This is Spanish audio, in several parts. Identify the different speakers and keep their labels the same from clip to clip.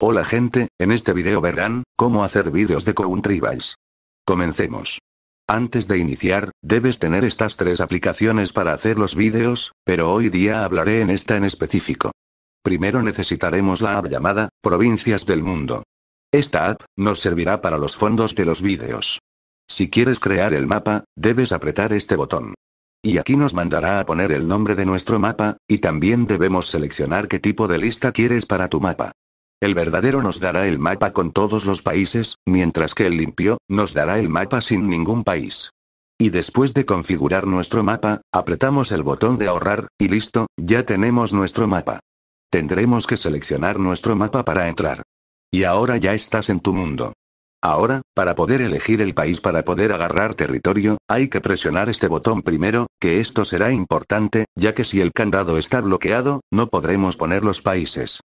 Speaker 1: Hola gente, en este video verán, cómo hacer vídeos de Country Vice. Comencemos. Antes de iniciar, debes tener estas tres aplicaciones para hacer los vídeos, pero hoy día hablaré en esta en específico. Primero necesitaremos la app llamada, Provincias del Mundo. Esta app, nos servirá para los fondos de los vídeos. Si quieres crear el mapa, debes apretar este botón. Y aquí nos mandará a poner el nombre de nuestro mapa, y también debemos seleccionar qué tipo de lista quieres para tu mapa. El verdadero nos dará el mapa con todos los países, mientras que el limpio, nos dará el mapa sin ningún país. Y después de configurar nuestro mapa, apretamos el botón de ahorrar, y listo, ya tenemos nuestro mapa. Tendremos que seleccionar nuestro mapa para entrar. Y ahora ya estás en tu mundo. Ahora, para poder elegir el país para poder agarrar territorio, hay que presionar este botón primero, que esto será importante, ya que si el candado está bloqueado, no podremos poner los países.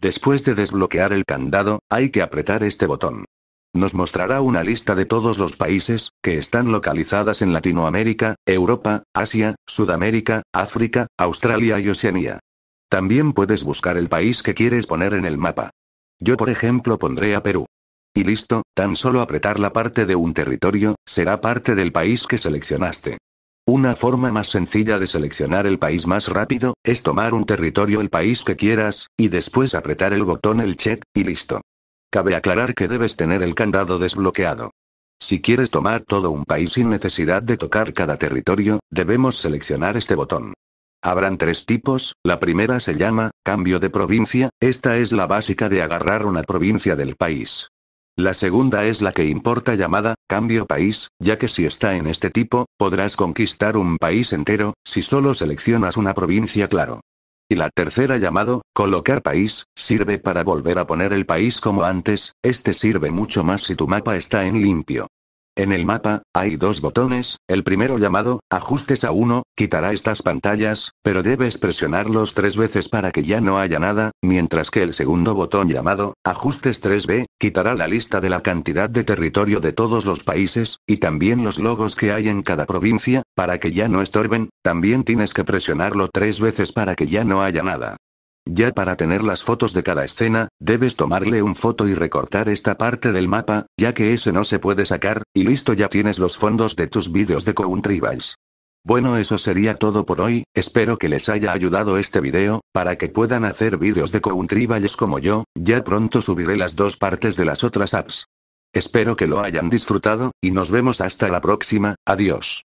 Speaker 1: Después de desbloquear el candado, hay que apretar este botón. Nos mostrará una lista de todos los países, que están localizadas en Latinoamérica, Europa, Asia, Sudamérica, África, Australia y Oceanía. También puedes buscar el país que quieres poner en el mapa. Yo por ejemplo pondré a Perú. Y listo, tan solo apretar la parte de un territorio, será parte del país que seleccionaste. Una forma más sencilla de seleccionar el país más rápido, es tomar un territorio el país que quieras, y después apretar el botón el check, y listo. Cabe aclarar que debes tener el candado desbloqueado. Si quieres tomar todo un país sin necesidad de tocar cada territorio, debemos seleccionar este botón. Habrán tres tipos, la primera se llama, cambio de provincia, esta es la básica de agarrar una provincia del país. La segunda es la que importa llamada, cambio país, ya que si está en este tipo, podrás conquistar un país entero, si solo seleccionas una provincia claro. Y la tercera llamado, colocar país, sirve para volver a poner el país como antes, este sirve mucho más si tu mapa está en limpio. En el mapa, hay dos botones, el primero llamado, ajustes a uno, quitará estas pantallas, pero debes presionarlos tres veces para que ya no haya nada, mientras que el segundo botón llamado, ajustes 3B, quitará la lista de la cantidad de territorio de todos los países, y también los logos que hay en cada provincia, para que ya no estorben, también tienes que presionarlo tres veces para que ya no haya nada. Ya para tener las fotos de cada escena, debes tomarle un foto y recortar esta parte del mapa, ya que eso no se puede sacar, y listo ya tienes los fondos de tus vídeos de Country Bueno eso sería todo por hoy, espero que les haya ayudado este video, para que puedan hacer vídeos de Country como yo, ya pronto subiré las dos partes de las otras apps. Espero que lo hayan disfrutado, y nos vemos hasta la próxima, adiós.